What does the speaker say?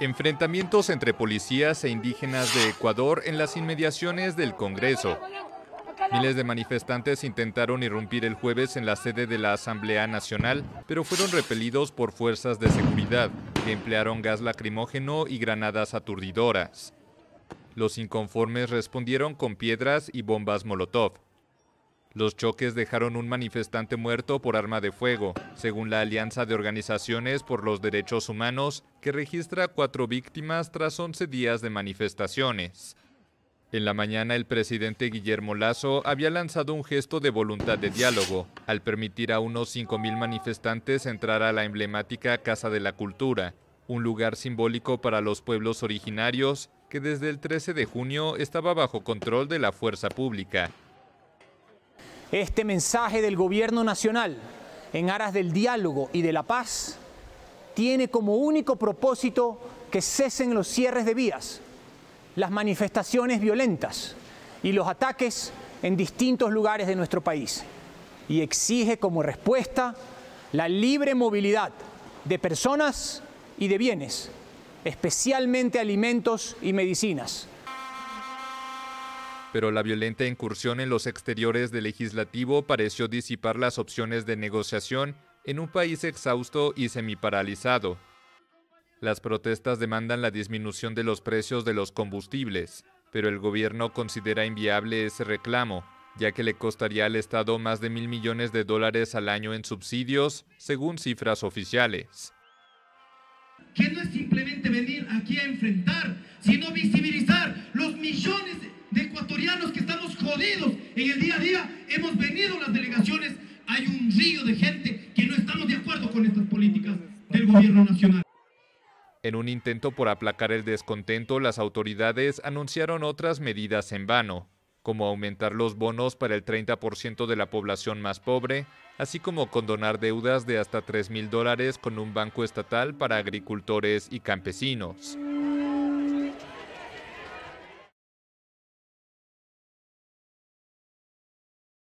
Enfrentamientos entre policías e indígenas de Ecuador en las inmediaciones del Congreso. Miles de manifestantes intentaron irrumpir el jueves en la sede de la Asamblea Nacional, pero fueron repelidos por fuerzas de seguridad, que emplearon gas lacrimógeno y granadas aturdidoras. Los inconformes respondieron con piedras y bombas Molotov. Los choques dejaron un manifestante muerto por arma de fuego, según la Alianza de Organizaciones por los Derechos Humanos, que registra cuatro víctimas tras 11 días de manifestaciones. En la mañana el presidente Guillermo Lazo había lanzado un gesto de voluntad de diálogo, al permitir a unos 5.000 manifestantes entrar a la emblemática Casa de la Cultura, un lugar simbólico para los pueblos originarios que desde el 13 de junio estaba bajo control de la fuerza pública este mensaje del gobierno nacional en aras del diálogo y de la paz tiene como único propósito que cesen los cierres de vías, las manifestaciones violentas y los ataques en distintos lugares de nuestro país y exige como respuesta la libre movilidad de personas y de bienes, especialmente alimentos y medicinas pero la violenta incursión en los exteriores del legislativo pareció disipar las opciones de negociación en un país exhausto y semiparalizado. Las protestas demandan la disminución de los precios de los combustibles, pero el gobierno considera inviable ese reclamo, ya que le costaría al Estado más de mil millones de dólares al año en subsidios, según cifras oficiales. Que no es simplemente venir aquí a enfrentar, sino en el día a día. Hemos venido las delegaciones, hay un río de gente que no estamos de acuerdo con estas políticas del gobierno nacional. En un intento por aplacar el descontento, las autoridades anunciaron otras medidas en vano, como aumentar los bonos para el 30% de la población más pobre, así como condonar deudas de hasta 3 mil dólares con un banco estatal para agricultores y campesinos.